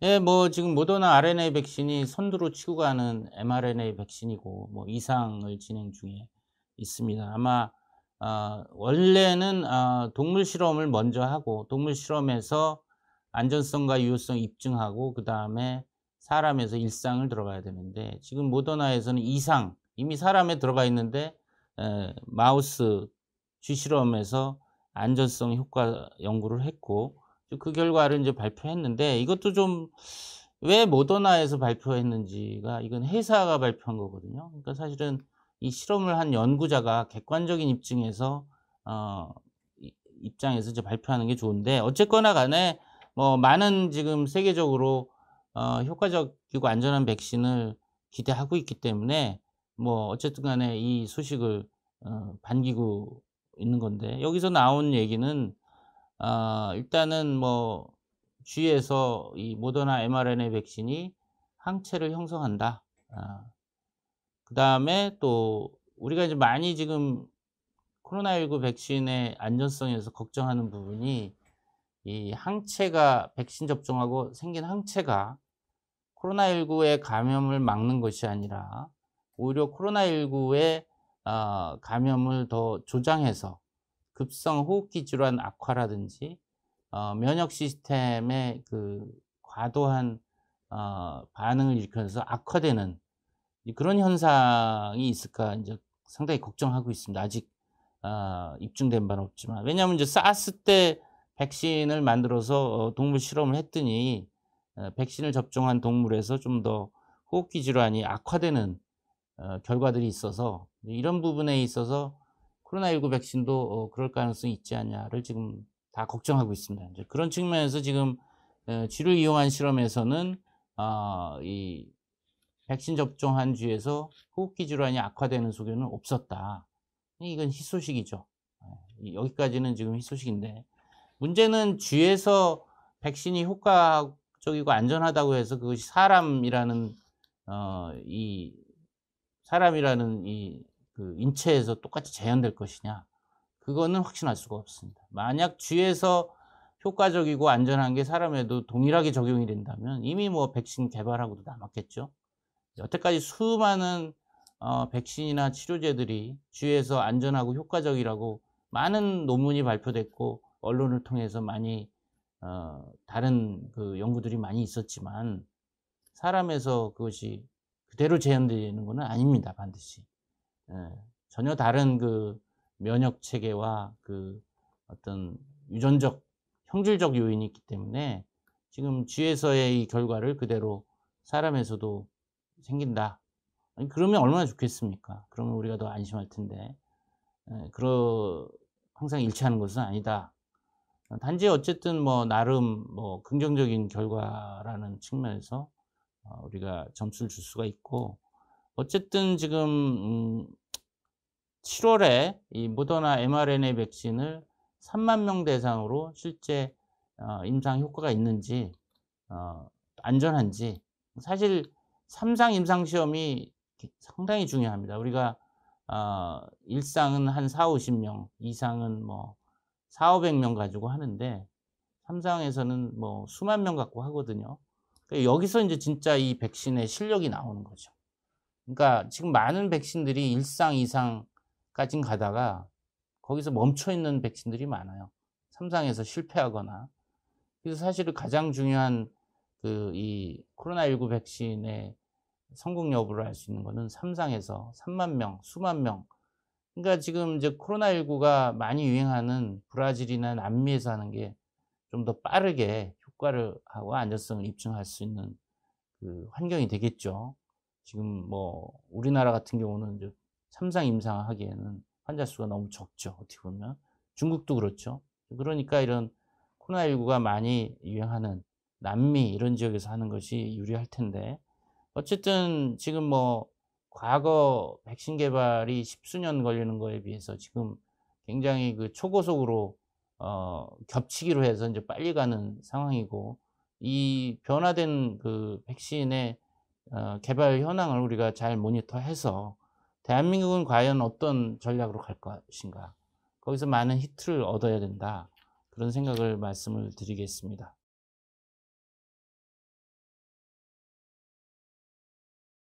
예, 뭐 지금 모더나 RNA 백신이 선두로 치고 가는 mRNA 백신이고 뭐 이상을 진행 중에 있습니다. 아마 어, 원래는 어, 동물 실험을 먼저 하고 동물 실험에서 안전성과 유효성 입증하고 그 다음에 사람에서 일상을 들어가야 되는데 지금 모더나에서는 이상 이미 사람에 들어가 있는데 에, 마우스 쥐 실험에서 안전성 효과 연구를 했고 그 결과를 이제 발표했는데 이것도 좀 왜 모더나에서 발표했는지가 이건 회사가 발표한 거거든요. 그러니까 사실은 이 실험을 한 연구자가 객관적인 입증에서 어, 입장에서 이제 발표하는 게 좋은데 어쨌거나 간에 뭐 많은 지금 세계적으로 어, 효과적이고 안전한 백신을 기대하고 있기 때문에 뭐 어쨌든 간에 이 소식을 어, 반기고 있는 건데 여기서 나온 얘기는 어, 일단은 뭐 주위에서 이 모더나 mRNA 백신이 항체를 형성한다. 아, 그 다음에 또 우리가 이제 많이 지금 코로나19 백신의 안전성에서 걱정하는 부분이 이 항체가 백신 접종하고 생긴 항체가 코로나1 9에 감염을 막는 것이 아니라 오히려 코로나1 9에 어, 아, 감염을 더 조장해서 급성 호흡기 질환 악화라든지 어, 면역 시스템의 그 과도한 어, 반응을 일으켜서 악화되는 그런 현상이 있을까 이제 상당히 걱정하고 있습니다. 아직 어, 입증된 바는 없지만 왜냐하면 이제 사스 때 백신을 만들어서 어, 동물 실험을 했더니 어, 백신을 접종한 동물에서 좀 더 호흡기 질환이 악화되는 어, 결과들이 있어서 이런 부분에 있어서 코로나19 백신도 어, 그럴 가능성이 있지 않냐를 지금 다 걱정하고 있습니다. 그런 측면에서 지금 쥐를 이용한 실험에서는 아, 이 백신 접종한 쥐에서 호흡기 질환이 악화되는 소견은 없었다. 이건 희소식이죠. 예, 여기까지는 지금 희소식인데 문제는 쥐에서 백신이 효과적이고 안전하다고 해서 그것이 사람이라는 어, 이 사람이라는 이그 인체에서 똑같이 재현될 것이냐 그거는 확신할 수가 없습니다. 만약 쥐에서 효과적이고 안전한 게 사람에도 동일하게 적용이 된다면 이미 뭐 백신 개발하고도 남았겠죠. 여태까지 수많은 어, 백신이나 치료제들이 쥐에서 안전하고 효과적이라고 많은 논문이 발표됐고 언론을 통해서 많이 어, 다른 그 연구들이 많이 있었지만 사람에서 그것이 그대로 재현되는 것은 아닙니다 반드시. 예, 전혀 다른 그 면역 체계와 그 어떤 유전적 형질적 요인이 있기 때문에 지금 쥐에서의 이 결과를 그대로 사람에서도 생긴다. 아니, 그러면 얼마나 좋겠습니까? 그러면 우리가 더 안심할 텐데 예, 그러 항상 일치하는 것은 아니다. 단지 어쨌든 뭐 나름 뭐 긍정적인 결과라는 측면에서 어, 우리가 점수를 줄 수가 있고 어쨌든 지금 7월에 음, 이 모더나 mRNA 백신을 3만 명 대상으로 실제 어, 임상 효과가 있는지 어, 안전한지 사실 3상 임상 시험이 상당히 중요합니다. 우리가 어, 1상은 한 4, 50명, 2상은 뭐 4, 500명 가지고 하는데 3상에서는 뭐 수만 명 갖고 하거든요. 그러니까 여기서 이제 진짜 이 백신의 실력이 나오는 거죠. 그러니까 지금 많은 백신들이 일상 이상까지 가다가 거기서 멈춰 있는 백신들이 많아요. 삼상에서 실패하거나. 그래서 사실 가장 중요한 그 이 코로나19 백신의 성공 여부를 알 수 있는 것은 삼상에서 3만 명, 수만 명. 그러니까 지금 이제 코로나19가 많이 유행하는 브라질이나 남미에서 하는 게 좀 더 빠르게 효과를 하고 안전성을 입증할 수 있는 그 환경이 되겠죠. 지금 뭐 우리나라 같은 경우는 이제 삼상 임상하기에는 환자 수가 너무 적죠. 어떻게 보면 중국도 그렇죠. 그러니까 이런 코로나19가 많이 유행하는 남미 이런 지역에서 하는 것이 유리할 텐데 어쨌든 지금 뭐 과거 백신 개발이 십수년 걸리는 거에 비해서 지금 굉장히 그 초고속으로 어 겹치기로 해서 이제 빨리 가는 상황이고 이 변화된 그 백신의 어, 개발 현황을 우리가 잘 모니터해서 대한민국은 과연 어떤 전략으로 갈 것인가 거기서 많은 히트를 얻어야 된다 그런 생각을 말씀을 드리겠습니다.